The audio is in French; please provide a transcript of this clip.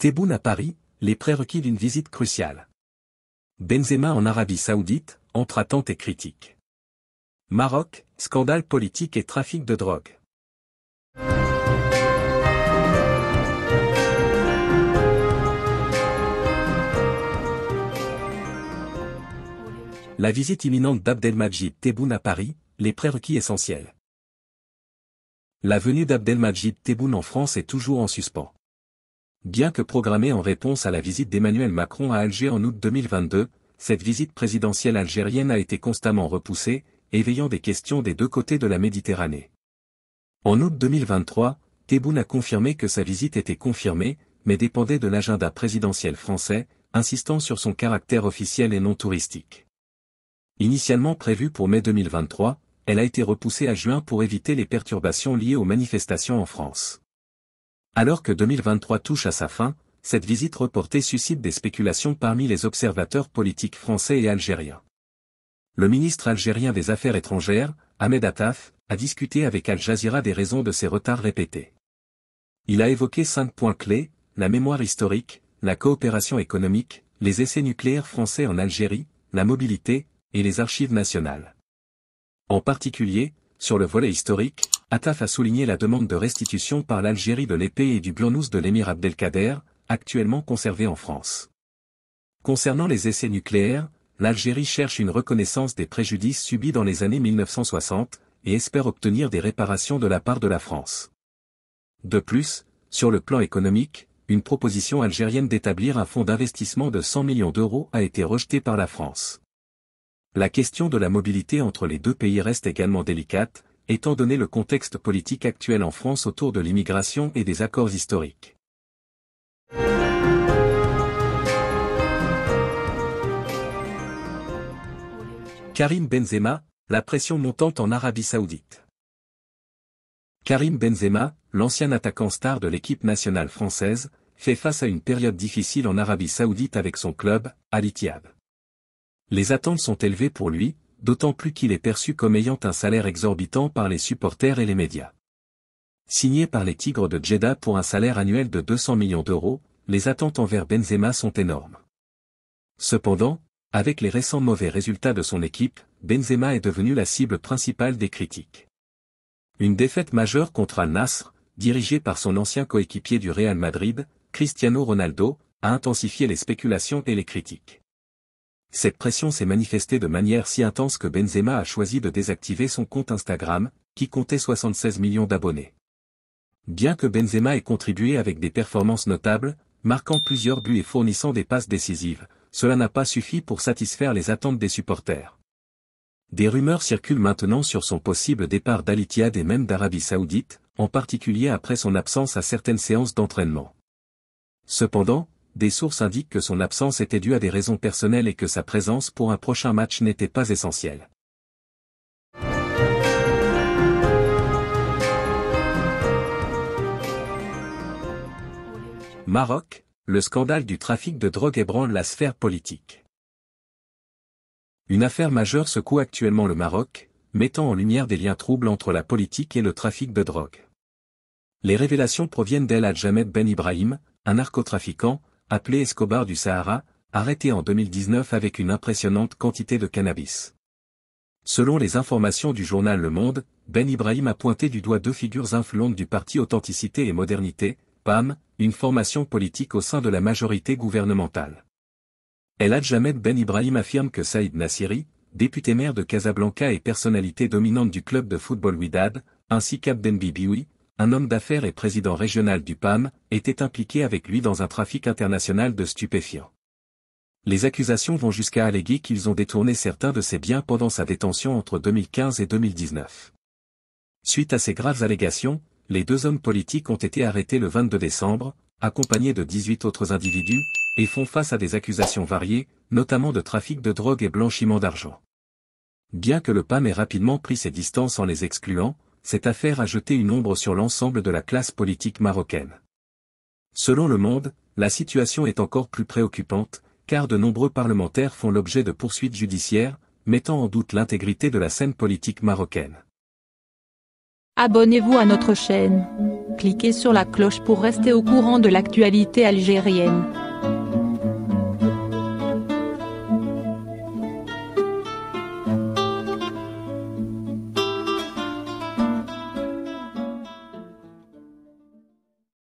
Tebboune à Paris, les prérequis d'une visite cruciale. Benzema en Arabie Saoudite, entre attente et critique. Maroc, scandale politique et trafic de drogue. La visite imminente d'Abdelmajid Tebboune à Paris, les prérequis essentiels. La venue d'Abdelmajid Tebboune en France est toujours en suspens. Bien que programmée en réponse à la visite d'Emmanuel Macron à Alger en août 2022, cette visite présidentielle algérienne a été constamment repoussée, éveillant des questions des deux côtés de la Méditerranée. En août 2023, Tebboune a confirmé que sa visite était confirmée, mais dépendait de l'agenda présidentiel français, insistant sur son caractère officiel et non touristique. Initialement prévue pour mai 2023, elle a été repoussée à juin pour éviter les perturbations liées aux manifestations en France. Alors que 2023 touche à sa fin, cette visite reportée suscite des spéculations parmi les observateurs politiques français et algériens. Le ministre algérien des Affaires étrangères, Ahmed Attaf, a discuté avec Al Jazeera des raisons de ces retards répétés. Il a évoqué cinq points clés, la mémoire historique, la coopération économique, les essais nucléaires français en Algérie, la mobilité, et les archives nationales. En particulier, sur le volet historique, Ataf a souligné la demande de restitution par l'Algérie de l'épée et du Burnous de l'émir Abdelkader, actuellement conservé en France. Concernant les essais nucléaires, l'Algérie cherche une reconnaissance des préjudices subis dans les années 1960, et espère obtenir des réparations de la part de la France. De plus, sur le plan économique, une proposition algérienne d'établir un fonds d'investissement de 100 millions d'euros a été rejetée par la France. La question de la mobilité entre les deux pays reste également délicate, étant donné le contexte politique actuel en France autour de l'immigration et des accords historiques. Karim Benzema, la pression montante en Arabie Saoudite. Karim Benzema, l'ancien attaquant star de l'équipe nationale française, fait face à une période difficile en Arabie Saoudite avec son club, Al Ittihad. Les attentes sont élevées pour lui, d'autant plus qu'il est perçu comme ayant un salaire exorbitant par les supporters et les médias. Signé par les Tigres de Jeddah pour un salaire annuel de 200 millions d'euros, les attentes envers Benzema sont énormes. Cependant, avec les récents mauvais résultats de son équipe, Benzema est devenu la cible principale des critiques. Une défaite majeure contre Al-Nasr, dirigée par son ancien coéquipier du Real Madrid, Cristiano Ronaldo, a intensifié les spéculations et les critiques. Cette pression s'est manifestée de manière si intense que Benzema a choisi de désactiver son compte Instagram, qui comptait 76 millions d'abonnés. Bien que Benzema ait contribué avec des performances notables, marquant plusieurs buts et fournissant des passes décisives, cela n'a pas suffi pour satisfaire les attentes des supporters. Des rumeurs circulent maintenant sur son possible départ d'Alitihad et même d'Arabie Saoudite, en particulier après son absence à certaines séances d'entraînement. Cependant, des sources indiquent que son absence était due à des raisons personnelles et que sa présence pour un prochain match n'était pas essentielle. Maroc, le scandale du trafic de drogue ébranle la sphère politique. Une affaire majeure secoue actuellement le Maroc, mettant en lumière des liens troubles entre la politique et le trafic de drogue. Les révélations proviennent d'El Adjamed Ben Ibrahim, un narcotrafiquant, appelé Escobar du Sahara, arrêté en 2019 avec une impressionnante quantité de cannabis. Selon les informations du journal Le Monde, Ben Ibrahim a pointé du doigt deux figures influentes du parti Authenticité et Modernité, PAM, une formation politique au sein de la majorité gouvernementale. El Adjamed Ben Ibrahim affirme que Saïd Nassiri, député maire de Casablanca et personnalité dominante du club de football Widad, ainsi qu'Abden Bibioui, un homme d'affaires et président régional du PAM, était impliqué avec lui dans un trafic international de stupéfiants. Les accusations vont jusqu'à alléguer qu'ils ont détourné certains de ses biens pendant sa détention entre 2015 et 2019. Suite à ces graves allégations, les deux hommes politiques ont été arrêtés le 22 décembre, accompagnés de 18 autres individus, et font face à des accusations variées, notamment de trafic de drogue et blanchiment d'argent. Bien que le PAM ait rapidement pris ses distances en les excluant, cette affaire a jeté une ombre sur l'ensemble de la classe politique marocaine. Selon Le Monde, la situation est encore plus préoccupante, car de nombreux parlementaires font l'objet de poursuites judiciaires, mettant en doute l'intégrité de la scène politique marocaine. Abonnez-vous à notre chaîne. Cliquez sur la cloche pour rester au courant de l'actualité algérienne.